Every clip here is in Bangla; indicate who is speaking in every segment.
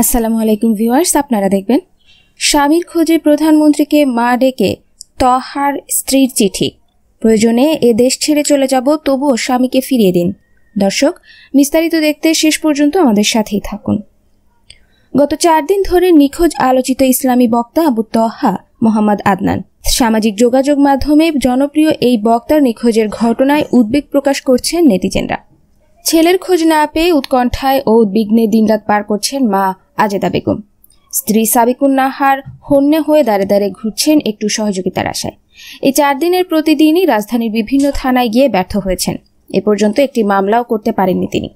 Speaker 1: আসসালামু আলাইকুম ভিউয়ার্স আপনারা দেখবেন স্বামীর খোঁজে প্রধানমন্ত্রীকে মা ডেকে তহার স্ত্রীর চিঠি প্রয়োজনে এ দেশ ছেড়ে চলে যাব তবুও স্বামীকে ফিরিয়ে দিন দর্শক বিস্তারিত দেখতে শেষ পর্যন্ত আমাদের সাথেই থাকুন গত চার দিন ধরে নিখোঁজ আলোচিত ইসলামী বক্তা আবু তহা মোহাম্মদ আদনান সামাজিক যোগাযোগ মাধ্যমে জনপ্রিয় এই বক্তার নিখোঁজের ঘটনায় উদ্বেগ প্রকাশ করছেন নেটিজেনরা ছেলের খোঁজ না পেয়ে উৎকণ্ঠায় ও উদ্বিগ্নে দিনরাত পার করছেন মা আজেদা বেগম স্ত্রী সাবিকুন নাহার হন্যে হয়ে দাঁড়ে দাঁড়িয়ে ঘুরছেন একটু সহযোগিতার আশায় এই চার দিনের প্রতিদিনই রাজধানীর বিভিন্ন থানায় গিয়ে ব্যর্থ হয়েছেন এ পর্যন্ত একটি মামলাও করতে পারেননি তিনি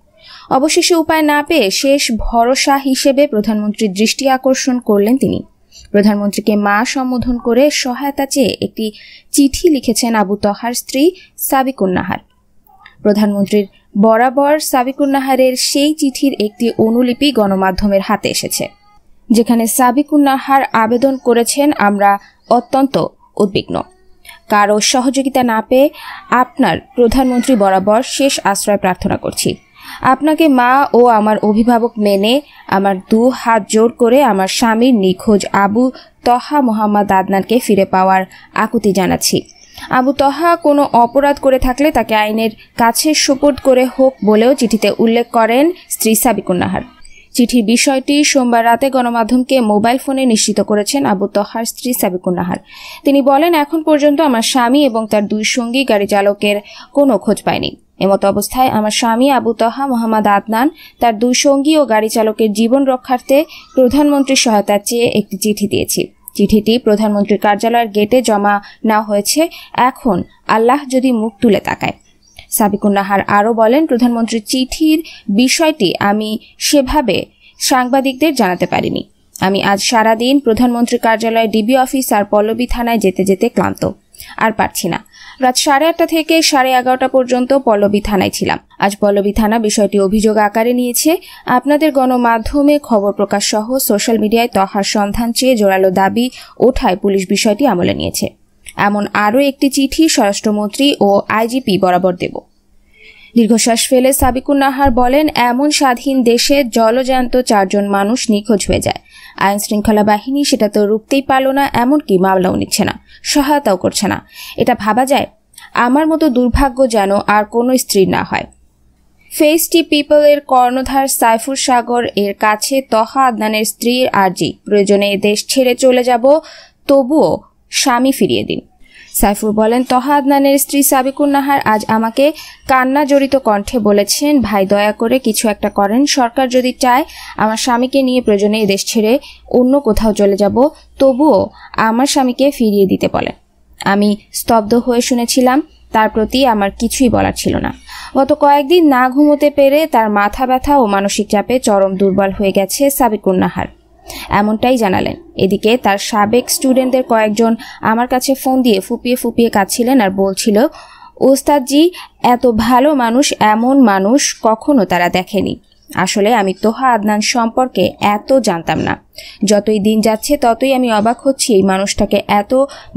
Speaker 1: অবশেষে উপায় না পেয়ে শেষ ভরসা হিসেবে প্রধানমন্ত্রীর দৃষ্টি আকর্ষণ করলেন তিনি প্রধানমন্ত্রীকে মা সম্বোধন করে সহায়তা চেয়ে একটি চিঠি লিখেছেন আবু তহার স্ত্রী সাবিকুন্নাহার প্রধানমন্ত্রীর বরাবর সাবিকুন্নাহারের সেই চিঠির একটি অনুলিপি গণমাধ্যমের হাতে এসেছে যেখানে সাবিকুন্নাহার আবেদন করেছেন আমরা অত্যন্ত উদ্বিগ্ন কারো সহযোগিতা না পেয়ে আপনার প্রধানমন্ত্রী বরাবর শেষ আশ্রয় প্রার্থনা করছি আপনাকে মা ও আমার অভিভাবক মেনে আমার দু হাত জোর করে আমার স্বামীর নিখোঁজ আবু তহা মোহাম্মদ আদনানকে ফিরে পাওয়ার আকুতি জানাচ্ছি আবু তহা কোনো অপরাধ করে থাকলে তাকে আইনের কাছে সুপোর্ট করে হোক বলেও চিঠিতে উল্লেখ করেন স্ত্রী সাবিকুন্নাহার চিঠির বিষয়টি সোমবার রাতে গণমাধ্যমকে মোবাইল ফোনে নিশ্চিত করেছেন আবু তহার স্ত্রী সাবিকুন্নাহার তিনি বলেন এখন পর্যন্ত আমার স্বামী এবং তার দুই সঙ্গী গাড়ি চালকের কোনো খোঁজ পায়নি এমতো অবস্থায় আমার স্বামী আবু তহা মোহাম্মদ আদনান তার দুই সঙ্গী ও গাড়ি চালকের জীবন রক্ষার্থে প্রধানমন্ত্রীর সহায়তা চেয়ে একটি চিঠি দিয়েছি চিঠিটি প্রধানমন্ত্রীর কার্যালয়ের গেটে জমা না হয়েছে এখন আল্লাহ যদি মুখ তুলে তাকায় সাবিকুন্নাহার আরও বলেন প্রধানমন্ত্রীর চিঠির বিষয়টি আমি সেভাবে সাংবাদিকদের জানাতে পারিনি আমি আজ সারা দিন প্রধানমন্ত্রী কার্যালয় ডিবি অফিস আর পল্লবী থানায় যেতে যেতে ক্লান্ত আর পারছি না রাত সাড়ে আটটা থেকে সাড়ে এগারোটা পর্যন্ত পল্লবী থানায় ছিলাম আজ পল্লবী থানা বিষয়টি অভিযোগ আকারে নিয়েছে আপনাদের গণমাধ্যমে খবর প্রকাশ সহ সোশ্যাল মিডিয়ায় তহার সন্ধান চেয়ে জোরালো দাবি ওঠায় পুলিশ বিষয়টি আমলে নিয়েছে এমন আরও একটি চিঠি স্বরাষ্ট্রমন্ত্রী ও আইজিপি বরাবর দেব দীর্ঘশ্বাস ফেলে সাবিকুন্নাহার বলেন এমন স্বাধীন দেশে জলজান্ত চারজন মানুষ নিখোঁজ হয়ে যায় আইন শৃঙ্খলা বাহিনী সেটা তো রুখতেই পারল না এমনকি মামলাও নিচ্ছে না সহায়তাও করছে না এটা ভাবা যায় আমার মতো দুর্ভাগ্য যেন আর কোনো স্ত্রী না হয় ফেসটি পিপলের কর্ণধার সাইফুর সাগর এর কাছে তহা আদনানের স্ত্রীর আর্জি প্রয়োজনে দেশ ছেড়ে চলে যাব তবুও স্বামী ফিরিয়ে দিন সাইফুর বলেন তহা আদনানের স্ত্রী সাবিকুন নাহার আজ আমাকে কান্না জড়িত কণ্ঠে বলেছেন ভাই দয়া করে কিছু একটা করেন সরকার যদি চায় আমার স্বামীকে নিয়ে প্রয়োজনে এদেশ ছেড়ে অন্য কোথাও চলে যাব তবুও আমার স্বামীকে ফিরিয়ে দিতে বলেন আমি স্তব্ধ হয়ে শুনেছিলাম তার প্রতি আমার কিছুই বলার ছিল না গত কয়েকদিন না ঘুমোতে পেরে তার মাথা ব্যথা ও মানসিক চাপে চরম দুর্বল হয়ে গেছে সাবিকুন নাহার এমনটাই জানালেন এদিকে তার সাবেক স্টুডেন্টদের কয়েকজন আমার কাছে ফোন দিয়ে ফুপিয়ে ফুপিয়ে কাঁদছিলেন আর বলছিল ওস্তাদজি এত ভালো মানুষ এমন মানুষ কখনো তারা দেখেনি আসলে আমি তোহা আদনান সম্পর্কে এত জানতাম না যতই দিন যাচ্ছে ততই আমি অবাক হচ্ছি এই মানুষটাকে এত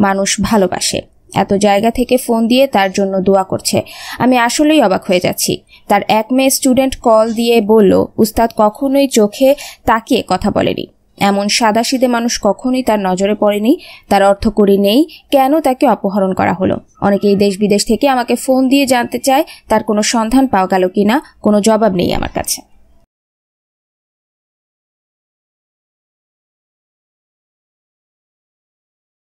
Speaker 1: মানুষ ভালোবাসে এত জায়গা থেকে ফোন দিয়ে তার জন্য দোয়া করছে আমি আসলেই অবাক হয়ে যাচ্ছি তার এক মেয়ে স্টুডেন্ট কল দিয়ে বলল উস্তাদ কখনোই চোখে তাকিয়ে কথা বলেনি এমন সাদাশিদে মানুষ কখনোই তার নজরে পড়েনি তার অর্থ করি নেই কেন তাকে অপহরণ করা হলো অনেকেই দেশ বিদেশ থেকে আমাকে ফোন দিয়ে জানতে চায় তার কোনো সন্ধান পাওয়া গেল কিনা কোনো জবাব নেই আমার কাছে